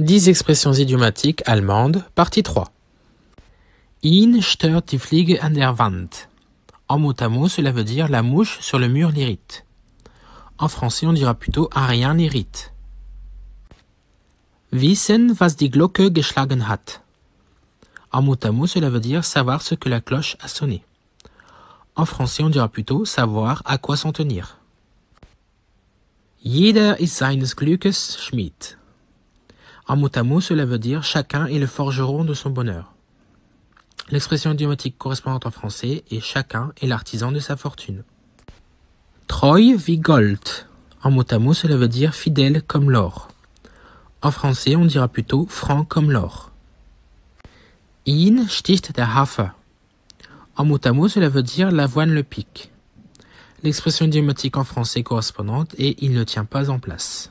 10 expressions idiomatiques allemandes, partie 3. In stört die Fliege an der Wand. En mot à mot, cela veut dire la mouche sur le mur l'irrite. En français, on dira plutôt à rien l'irrite. Wissen, was die Glocke geschlagen hat. En mot à mot, cela veut dire savoir ce que la cloche a sonné. En français, on dira plutôt savoir à quoi s'en tenir. Jeder ist seines Glückes Schmied. En mot à mot, cela veut dire chacun est le forgeron de son bonheur. L'expression idiomatique correspondante en français est chacun est l'artisan de sa fortune. Troy wie Gold. En mot à mot, cela veut dire fidèle comme l'or. En français, on dira plutôt franc comme l'or. In sticht der Hafer. En mot à mot, cela veut dire l'avoine le pique. L'expression idiomatique en français correspondante est il ne tient pas en place.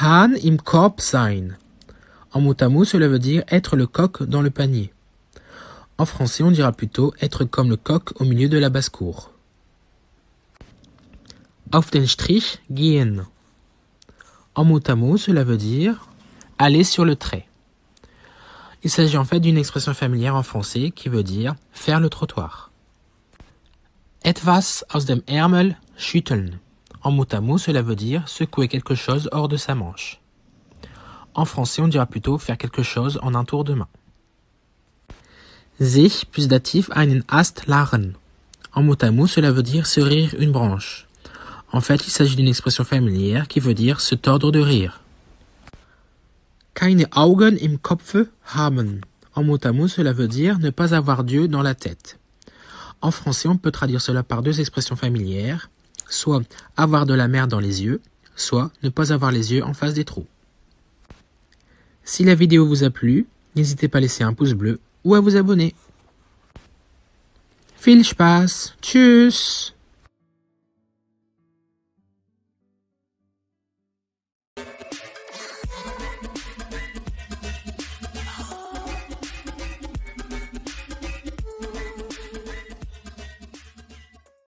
Han im Korb sein. En mot à mot, cela veut dire être le coq dans le panier. En français, on dira plutôt être comme le coq au milieu de la basse-cour. Auf den Strich gehen. En mot à mot, cela veut dire aller sur le trait. Il s'agit en fait d'une expression familière en français qui veut dire faire le trottoir. Etwas aus dem Ärmel schütteln. En mot cela veut dire secouer quelque chose hors de sa manche. En français, on dira plutôt faire quelque chose en un tour de main. Sich plus datif einen Ast lachen. En mot cela veut dire se rire une branche. En fait, il s'agit d'une expression familière qui veut dire se tordre de rire. Keine Augen im Kopf haben. En mot cela veut dire ne pas avoir Dieu dans la tête. En français, on peut traduire cela par deux expressions familières, soit avoir de la mer dans les yeux, soit ne pas avoir les yeux en face des trous. Si la vidéo vous a plu, n'hésitez pas à laisser un pouce bleu ou à vous abonner. Viel passe, tschüss